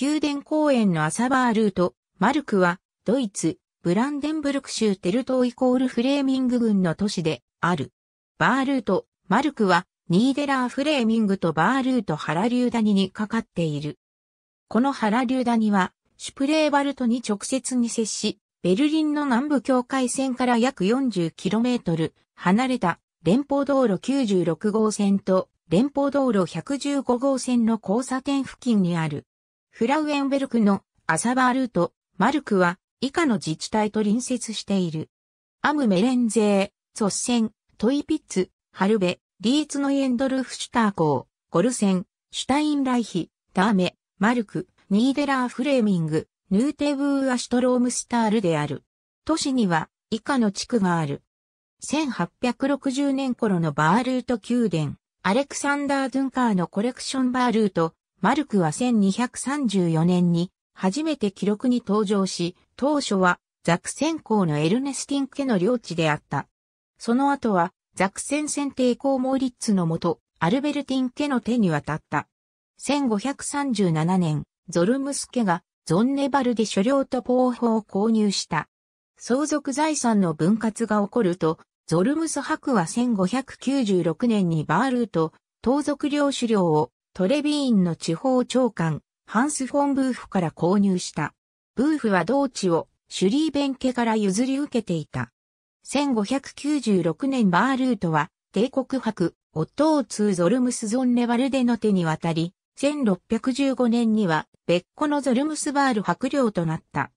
宮殿公園の朝バールート、マルクは、ドイツ、ブランデンブルク州テルトイコールフレーミング郡の都市である。バールート、マルクは、ニーデラーフレーミングとバールート原流谷にかかっている。この原流谷は、シュプレーバルトに直接に接し、ベルリンの南部境界線から約 40km 離れた連邦道路96号線と連邦道路115号線の交差点付近にある。フラウエンベルクのアサバールート、マルクは以下の自治体と隣接している。アムメレンゼー、ソッセン、トイピッツ、ハルベ、リーツイエンドルフシュターコー、ゴルセン、シュタインライヒ、ダーメ、マルク、ニーデラーフレーミング、ヌーテブーアシュトロームスタールである。都市には以下の地区がある。1860年頃のバールート宮殿、アレクサンダー・ドゥンカーのコレクションバールート、マルクは1234年に初めて記録に登場し、当初はザクセン公のエルネスティン家の領地であった。その後はザクセン選定公モーリッツのもと、アルベルティン家の手に渡った。1537年、ゾルムス家がゾンネバルで所領とポー法を購入した。相続財産の分割が起こると、ゾルムス博は1596年にバールーと、盗賊領主領をトレビーンの地方長官、ハンス・フォン・ブーフから購入した。ブーフは同地をシュリーベン家から譲り受けていた。1596年バールートは帝国博、オットーツー・ゾルムス・ゾンレワルデの手に渡り、1615年には別個のゾルムスバール博領となった。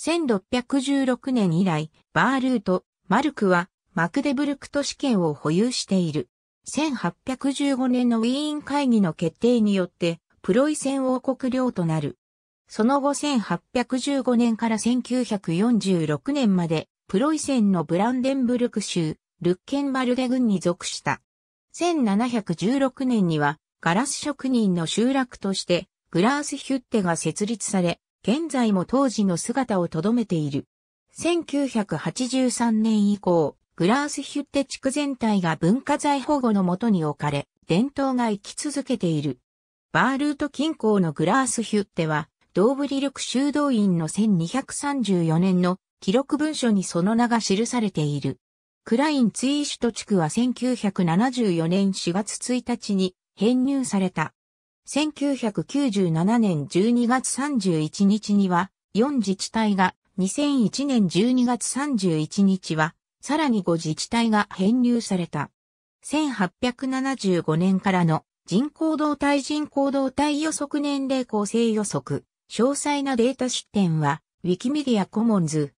1616年以来、バールート、マルクはマクデブルク都市圏を保有している。1815年のウィーン会議の決定によって、プロイセン王国領となる。その後1815年から1946年まで、プロイセンのブランデンブルク州、ルッケンバルデ軍に属した。1716年には、ガラス職人の集落として、グラースヒュッテが設立され、現在も当時の姿を留めている。1983年以降、グラースヒュッテ地区全体が文化財保護のもとに置かれ、伝統が生き続けている。バールート近郊のグラースヒュッテは、ドーブリ力修道院の1234年の記録文書にその名が記されている。クラインツイーシュト地区は1974年4月1日に編入された。1997年12月31日には4自治体が2001年12月31日はさらに5自治体が編入された。1875年からの人口動態人口動態予測年齢構成予測、詳細なデータ出典は、ウィキメディアコモンズ。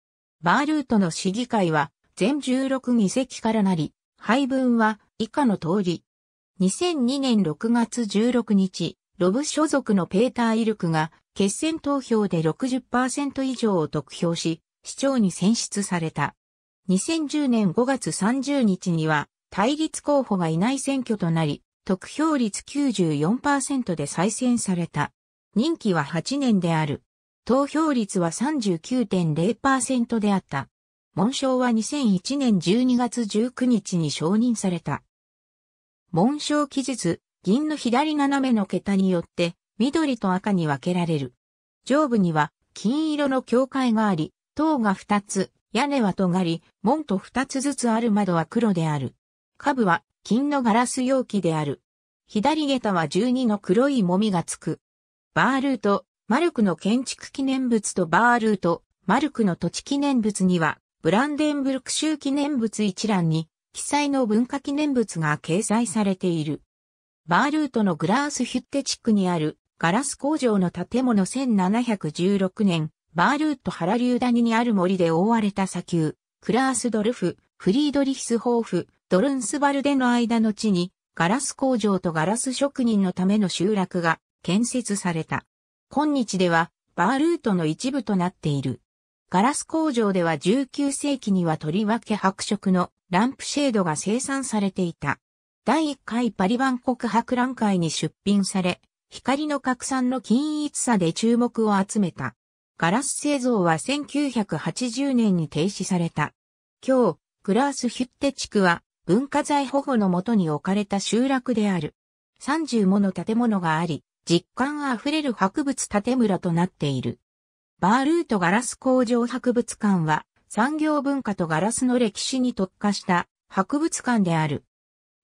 バールートの市議会は、全16議席からなり、配分は以下の通り。2002年6月16日、ロブ所属のペーター・イルクが決選投票で60%以上を得票し、市長に選出された。2010年5月30日には対立候補がいない選挙となり、得票率94%で再選された。任期は8年である。投票率は39.0%であった。紋章は2001年12月19日に承認された。紋章記述、銀の左斜めの桁によって、緑と赤に分けられる。上部には、金色の境界があり、塔が2つ、屋根は尖り、門と二つずつある窓は黒である。下部は金のガラス容器である。左下駄は12の黒いもみがつく。バールート、マルクの建築記念物とバールート、マルクの土地記念物には、ブランデンブルク州記念物一覧に、記載の文化記念物が掲載されている。バールートのグラースヒュッテ地区にあるガラス工場の建物1716年バールート原流谷にある森で覆われた砂丘、クラースドルフ、フリードリヒスホーフ、ドルンスバルデの間の地に、ガラス工場とガラス職人のための集落が建設された。今日では、バールートの一部となっている。ガラス工場では19世紀にはとりわけ白色のランプシェードが生産されていた。第1回パリ万国博覧会に出品され、光の拡散の均一さで注目を集めた。ガラス製造は1980年に停止された。今日、クラースヒュッテ地区は文化財保護のもとに置かれた集落である。30もの建物があり、実感あふれる博物建村となっている。バールートガラス工場博物館は産業文化とガラスの歴史に特化した博物館である。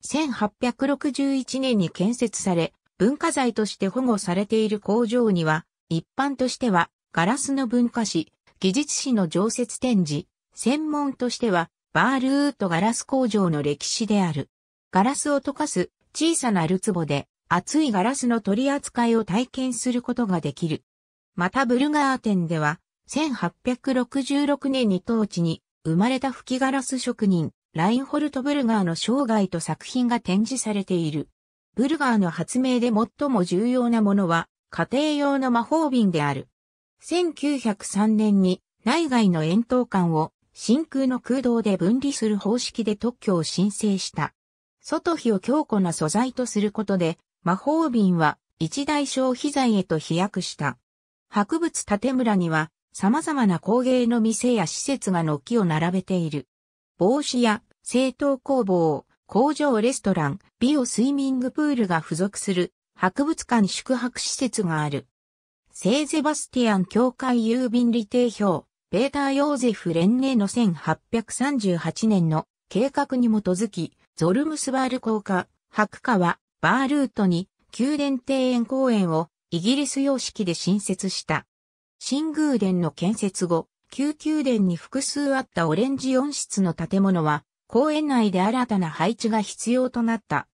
1861年に建設され、文化財として保護されている工場には、一般としてはガラスの文化史、技術史の常設展示、専門としては、バールートガラス工場の歴史である。ガラスを溶かす小さなルツボで、熱いガラスの取り扱いを体験することができる。またブルガー店では、1866年に当地に生まれた吹きガラス職人、ラインホルト・ブルガーの生涯と作品が展示されている。ブルガーの発明で最も重要なものは、家庭用の魔法瓶である。1903年に内外の円筒管を真空の空洞で分離する方式で特許を申請した。外皮を強固な素材とすることで、魔法瓶は一大消費財へと飛躍した。博物建村には様々な工芸の店や施設が軒を並べている。帽子や製陶工房、工場レストラン、美オスイミングプールが付属する博物館宿泊施設がある。聖ゼバスティアン教会郵便理定表、ペーター・ヨーゼフ・レンネの1838年の計画に基づき、ゾルムスバール公家、白川、バールートに宮殿庭園公園をイギリス様式で新設した。新宮殿の建設後、旧宮殿に複数あったオレンジ四室の建物は、公園内で新たな配置が必要となった。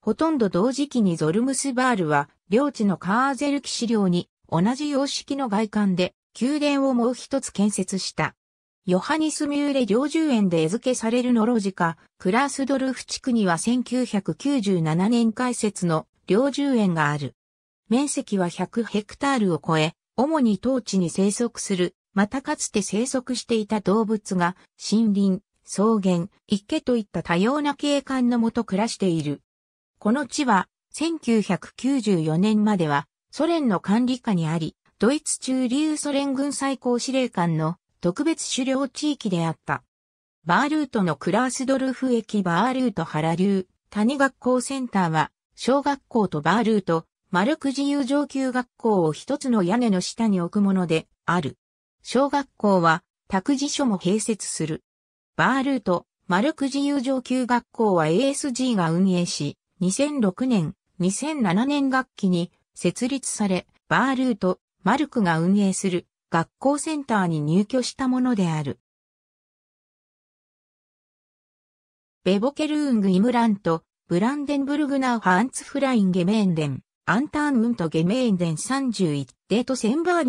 ほとんど同時期にゾルムスバールは、領地のカーゼル騎士領に同じ様式の外観で宮殿をもう一つ建設した。ヨハニスミューレ領住園で絵付けされるノロジカ、クラースドルフ地区には1997年開設の領住園がある。面積は100ヘクタールを超え、主に当地に生息する、またかつて生息していた動物が森林、草原、池といった多様な景観のもと暮らしている。この地は1994年まではソ連の管理下にあり、ドイツ中流ソ連軍最高司令官の特別狩猟地域であった。バールートのクラースドルフ駅バールート原流、谷学校センターは、小学校とバールート、丸く自由上級学校を一つの屋根の下に置くもので、ある。小学校は、託児所も併設する。バールート、丸く自由上級学校は ASG が運営し、2006年、2007年学期に設立され、バールート、マルクが運営する学校センターに入居したものである。ベボケルーング・イムラント、ブランデンブルグナー・ハンツ・フライン・ゲメーンデン、アンターン・ウント・ゲメーンデン31デートセンバー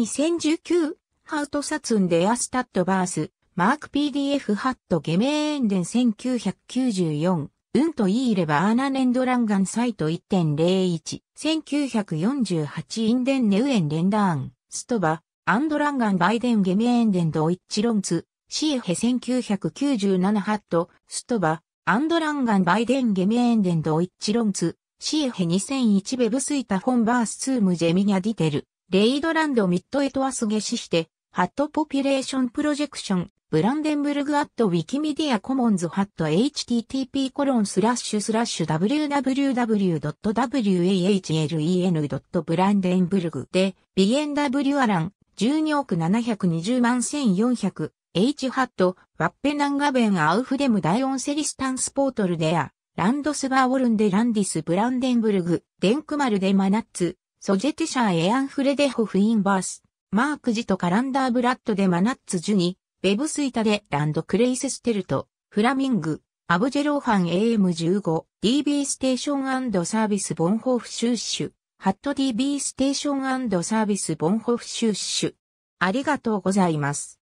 2019、ハウト・サツン・デアスタッド・バース、マーク PDF ハット・ゲメーンデン1994、うんと言いればアーナネンドランガンサイト1.01、1948インデンネウエンレンダーン、ストバ、アンドランガンバイデンゲメエンデンドイッチロンツ、シーヘ1997ハット、ストバ、アンドランガンバイデンゲメエンデンドイッチロンツ、シーヘ2001ベブスイタフォンバースツームジェミニャディテル、レイドランドミッドエトワスゲシヒテ、ハットポピュレーションプロジェクション、ブランデンブルグアットウィキメディアコモンズハット http コロンスラッシュスラッシュ www.wahlen.brandenburg でブリュアラン12億720万1400 H ハットワッペナンガベンアウフデムダイオンセリスタンスポートルデアランドスバーオルンデランディスブランデンブルグデンクマルデマナッツソジェティシャーエアンフレデホフインバースマークジとカランダーブラッドでマナッツジュニ、ベブスイタでランドクレイセステルト、フラミング、アブジェローハン AM15、DB ステーションサービスボンホフシューシュ、ハット DB ステーションサービスボンホフシューシュ。ありがとうございます。